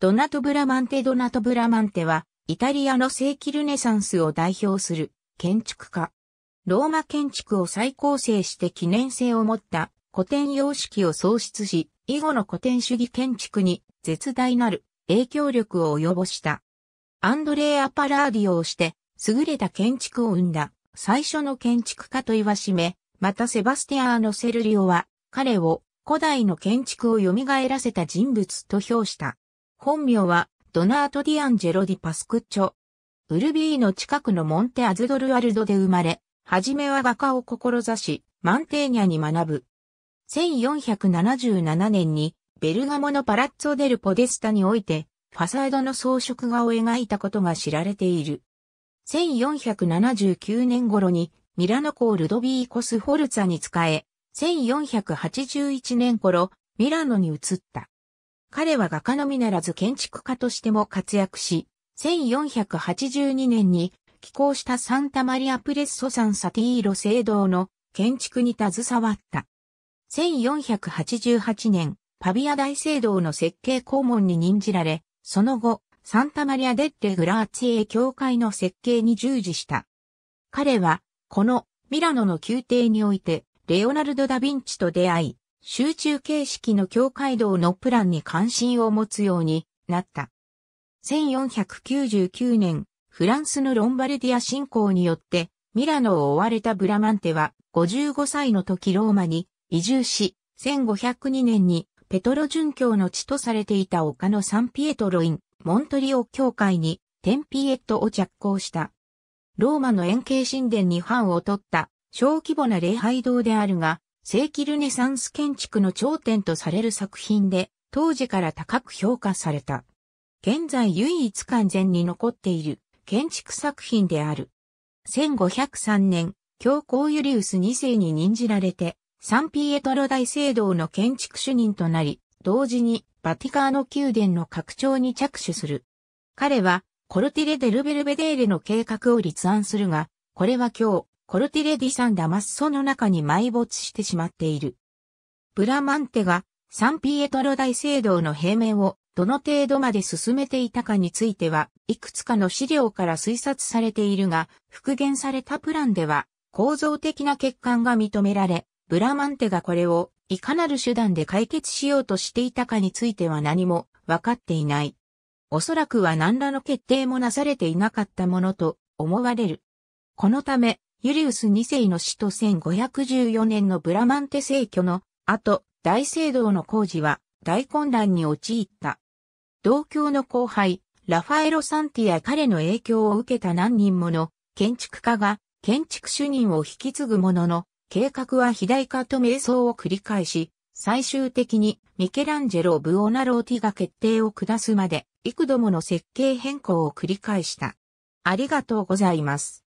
ドナト・ブラマンテ・ドナト・ブラマンテは、イタリアの世紀ルネサンスを代表する建築家。ローマ建築を再構成して記念性を持った古典様式を創出し、以後の古典主義建築に絶大なる影響力を及ぼした。アンドレア・パラーディをして、優れた建築を生んだ最初の建築家と言わしめ、またセバスティアーノ・セルリオは、彼を古代の建築を蘇らせた人物と評した。本名は、ドナート・ディアンジェロ・ディ・パスクッチョ。ウルビーの近くのモンテ・アズドルアルドで生まれ、はじめは画家を志し、マンテーニャに学ぶ。1477年に、ベルガモのパラッツォ・デル・ポデスタにおいて、ファサードの装飾画を描いたことが知られている。1479年頃に、ミラノ校ルドビーコス・フォルツァに仕え、1481年頃、ミラノに移った。彼は画家のみならず建築家としても活躍し、1482年に寄港したサンタマリアプレッソサンサティーロ聖堂の建築に携わった。1488年、パビア大聖堂の設計公門に任じられ、その後、サンタマリア・デッレ・グラーツェー教会の設計に従事した。彼は、このミラノの宮廷において、レオナルド・ダ・ヴィンチと出会い、集中形式の教会道のプランに関心を持つようになった。1499年、フランスのロンバルディア侵攻によって、ミラノを追われたブラマンテは、55歳の時ローマに移住し、1502年にペトロ殉教の地とされていた丘のサンピエトロイン、モントリオ教会にテンピエットを着工した。ローマの円形神殿に範を取った小規模な礼拝堂であるが、世紀ルネサンス建築の頂点とされる作品で、当時から高く評価された。現在唯一完全に残っている建築作品である。1503年、教皇ユリウス2世に任じられて、サンピエトロ大聖堂の建築主任となり、同時にバティカーノ宮殿の拡張に着手する。彼はコルティレ・デルベルベデーレの計画を立案するが、これは今日、コルティレディ・サン・ダマッソの中に埋没してしまっている。ブラマンテがサンピエトロ大聖堂の平面をどの程度まで進めていたかについては、いくつかの資料から推察されているが、復元されたプランでは、構造的な欠陥が認められ、ブラマンテがこれをいかなる手段で解決しようとしていたかについては何も分かっていない。おそらくは何らの決定もなされていなかったものと思われる。このため、ユリウス2世の死と1514年のブラマンテ聖居の後、大聖堂の工事は大混乱に陥った。同教の後輩、ラファエロ・サンティや彼の影響を受けた何人もの建築家が建築主任を引き継ぐものの、計画は肥大化と瞑想を繰り返し、最終的にミケランジェロ・ブオナローティが決定を下すまで幾度もの設計変更を繰り返した。ありがとうございます。